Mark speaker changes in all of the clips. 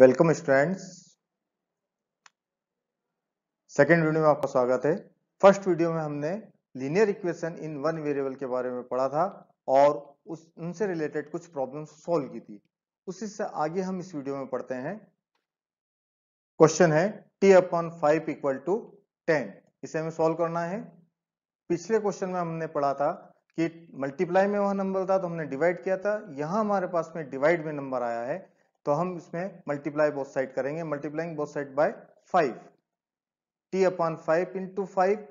Speaker 1: welcome students second video में आपका स्वागत है फर्स्ट वीडियो में हमने linear equation in one variable के बारे में पढ़ा था और उस उनसे रिलेटेड कुछ प्रॉब्लम सॉल्व की थी उसी से आगे हम इस वीडियो में पढ़ते हैं क्वेश्चन है T upon five equal to ten इसे हमें सॉल्व करना है पिछले क्वेश्चन में हमने पढ़ा था कि मल्टीप्लाई में वह नंबर था तो हमने डिवाइड किया था यहां हमारे पास में डिवाइड में नंबर आया है तो हम इसमें मल्टीप्लाई बोथ साइड करेंगे multiplying both side by five T upon five into five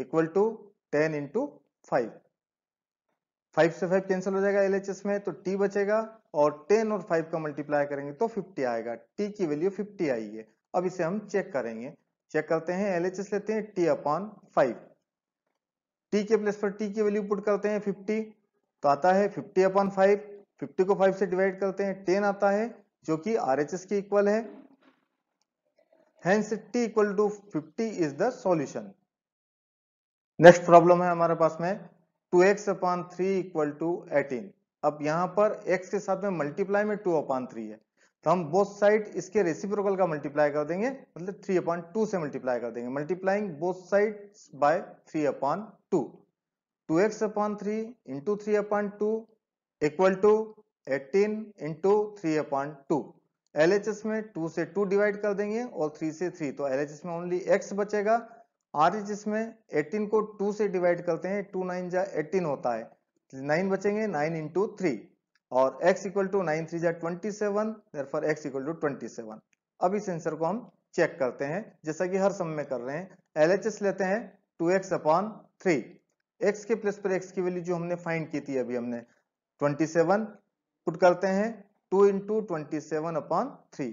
Speaker 1: equal to ten into five five से फाइव कैंसिल हो जाएगा एलएचएस में तो टी बचेगा और टेन और फाइव का मल्टीप्लाई करेंगे तो फिफ्टी आएगा टी की वैल्यू फिफ्टी आई है अब इसे हम चेक करेंगे चेक करते हैं एलएचएस लेते हैं टी अपॉन फाइव टी के प्लस पर टी की वैल्यू पुट करते हैं फिफ्टी तो आता है फिफ्टी अपॉन फाइव फिफ्टी को फाइव से डिवाइड करते हैं टेन आता है जो कि आर एच एस के इक्वल है hence t equal to 50 is the solution next problem है हमारे पास में 2x x upon three equal to eighteen अब यहां पर x के साथ में मल्टीप्लाई में 2 अपॉन थ्री है तो हम बोथ साइड इसके रेसिप्रोकल का मल्टीप्लाई कर देंगे मतलब 3 अपॉन टू से मल्टीप्लाई कर देंगे multiplying both side by 3 upon two two x upon three into three upon two equal to 18 into three upon two L में टू से टू डिवाइड कर देंगे और थ्री से थ्री तो एल में ओनली एक्स बचेगा आर में 18 को टू से डिवाइड करते हैं टू नाइन जा एटीन होता है नाइन बचेंगे नाइन इंटू थ्री और x equal to nine three जा twenty seven for x equal to twenty seven अब इस आंसर को हम चेक करते हैं जैसा कि हर समय में कर रहे हैं एल लेते हैं two x upon three x के प्लस पर एक्स की वैल्यू जो हमने फाइंड की थी अभी हमने ट्वेंटी सेवन पुट करते हैं two into twenty seven upon three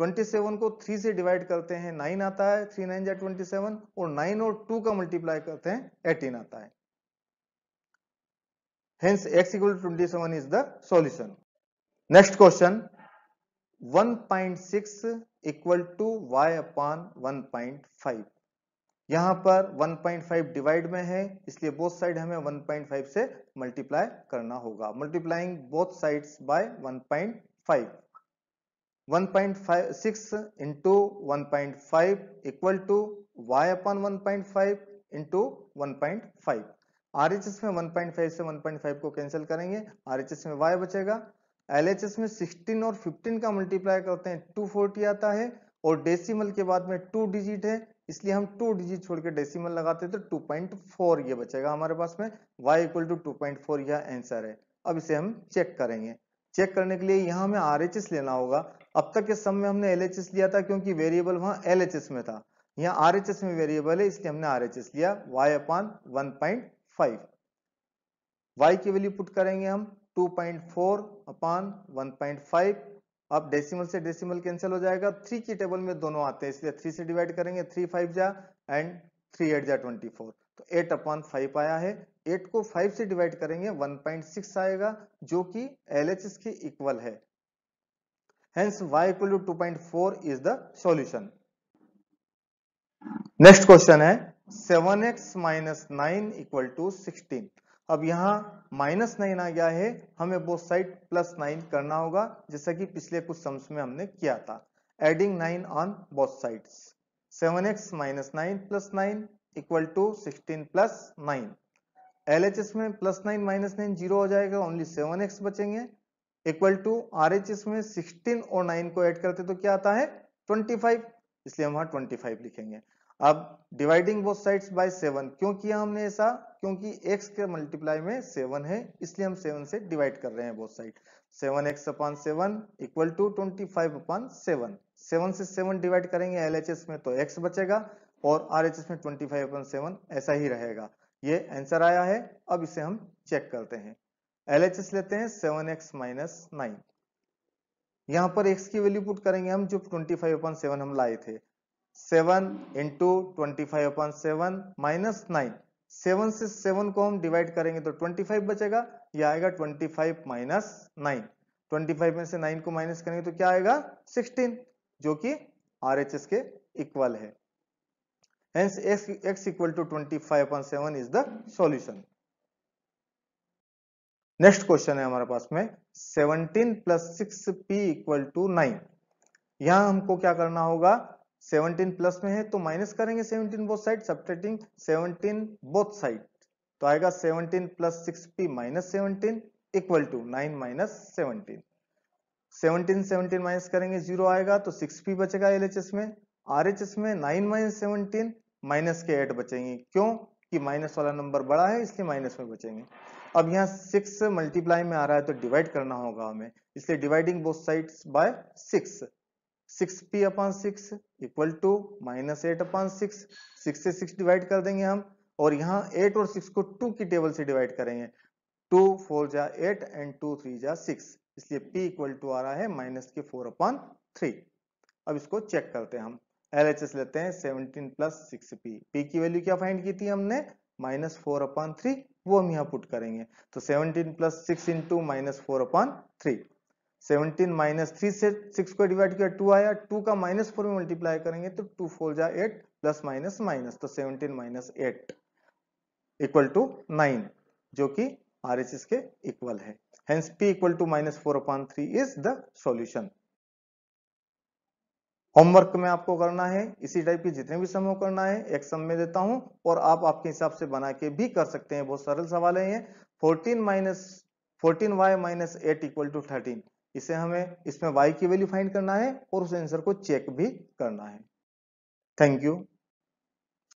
Speaker 1: twenty seven को थ्री से डिवाइड करते हैं नाइन आता है थ्री नाइन जै ट्वेंटी सेवन और नाइन और टू का मल्टीप्लाई करते हैं एटीन आता है hence x equal to 27 is the solution next question 1.6 equal to y upon 1.5 यहां पर 1.5 डिवाइड में है इसलिए बोथ साइड हमें 1.5 से मल्टीप्लाई करना होगा multiplying both sides by 1.5 1.56 into 1.5 equal to y upon five into 1.5 RHS में 1.5 से 1.5 को कैंसिल करेंगे एस में वाई बचेगा एस में 16 और 15 का मल्टीप्लाई करते हैं 240 आता है और डेसिमल के बाद में टू डिजिट है इसलिए हम टू डिजिट छोड़ के डेसीमल लगाते तो 2.4 ये बचेगा हमारे पास में y equal to two point four यह आंसर है अब इसे हम चेक करेंगे चेक करने के लिए यहाँ हमें आर लेना होगा अब तक के सम में हमने एल लिया था क्योंकि वेरिएबल वहाँ एल में था यहाँ आर में वेरिएबल है इसलिए हमने आर लिया y upon one point five y की वैल्यू पुट करेंगे हम two point one upon five अब डेसिमल से डेसिमल कैंसिल हो जाएगा थ्री की टेबल में दोनों आते हैं इसलिए थ्री से डिवाइड करेंगे थ्री फाइव जा एंड थ्री एट जा ट्वेंटी फोर तो एट अपॉन फाइव आया है एट को फाइव से डिवाइड करेंगे वन पॉइंट सिक्स आएगा जो कि एल एच एस की इक्वल है सोल्यूशन नेक्स्ट क्वेश्चन है seven x minus nine equal to sixteen अब यहाँ माइनस नाइन आ गया है हमें बोथ साइड प्लस नाइन करना होगा जैसा कि पिछले कुछ सम्स में हमने किया था adding nine on both side seven x minus nine plus nine equal to sixteen plus nine L H S में plus nine minus nine zero हो जाएगा ओनली सेवन एक्स बचेंगे equal to R H S में sixteen और nine को add करते तो क्या आता है ट्वेंटी फाइव इसलिए हम वहां ट्वेंटी फाइव लिखेंगे अब dividing both sides by seven क्यों किया हमने ऐसा क्योंकि x के मल्टीप्लाई में सेवन है इसलिए हम सेवन से डिवाइड कर रहे हैं both side seven x upon seven equal to twenty five upon seven seven से सेवन डिवाइड करेंगे एल में तो x बचेगा और आर में ट्वेंटी फाइव अपॉन सेवन ऐसा ही रहेगा ये आंसर आया है अब इसे हम चेक करते हैं एल लेते हैं सेवन एक्स माइनस नाइन यहाँ पर x की वैल्यू पुट करेंगे हम जो 25 फाइव अपॉन सेवन हम लाए थे seven into twenty five upon seven minus nine seven से सेवन को हम डिवाइड करेंगे तो ट्वेंटी फाइव बचेगा यह आएगा twenty five minus nine twenty five में से नाइन को माइनस करेंगे तो क्या आएगा सिक्सटीन जो कि आर एच एस के इक्वल है सोल्यूशन नेक्स्ट क्वेश्चन है हमारे पास में 17 plus six P equal to nine यहां हमको क्या करना होगा सेवनटीन प्लस में है तो माइनस करेंगे seventeen both side subtracting seventeen both side तो आएगा seventeen plus six P minus seventeen equal to nine minus seventeen seventeen seventeen minus करेंगे जीरो आएगा तो सिक्स पी बचेगा एल में आर में नाइन माइनस सेवनटीन माइनस के एट बचेंगे क्यों कि माइनस वाला नंबर बड़ा है इसलिए माइनस में बचेंगे अब यहाँ सिक्स मल्टीप्लाई में आ रहा है तो डिवाइड करना होगा हमें इसलिए dividing both sides by six six P upon six equal to minus eight upon six six से सिक्स डिवाइड कर देंगे हम और यहाँ एट और सिक्स को टू की टेबल से डिवाइड करेंगे टू फोर जा एट एंड टू थ्री जा सिक्स इसलिए p इक्वल टू आ रहा है माइनस के फोर अपॉन थ्री अब इसको चेक करते हैं हम एल एच एस लेते हैं seventeen plus six P P की वैल्यू क्या फाइंड की थी हमने माइनस फोर अपॉन थ्री वो हम यहाँ पुट करेंगे तो seventeen plus six into minus four upon three seventeen minus three से सिक्स को डिवाइड किया टू आया टू का माइनस फोर में मल्टीप्लाई करेंगे तो टू फोर जा एट प्लस माइनस माइनस तो seventeen minus eight equal to nine जो कि आर एच एस के इक्वल है hence P equal to minus four upon three is the solution homework में आपको करना है इसी टाइप के जितने भी समूह करना है एक सम में देता हूं और आप आपके हिसाब से बना के भी कर सकते हैं बहुत सरल सवाल है ये 14 minus fourteen y minus eight equal to thirteen इसे हमें इसमें y की वैल्यू फाइंड करना है और उस आंसर को चेक भी करना है थैंक यू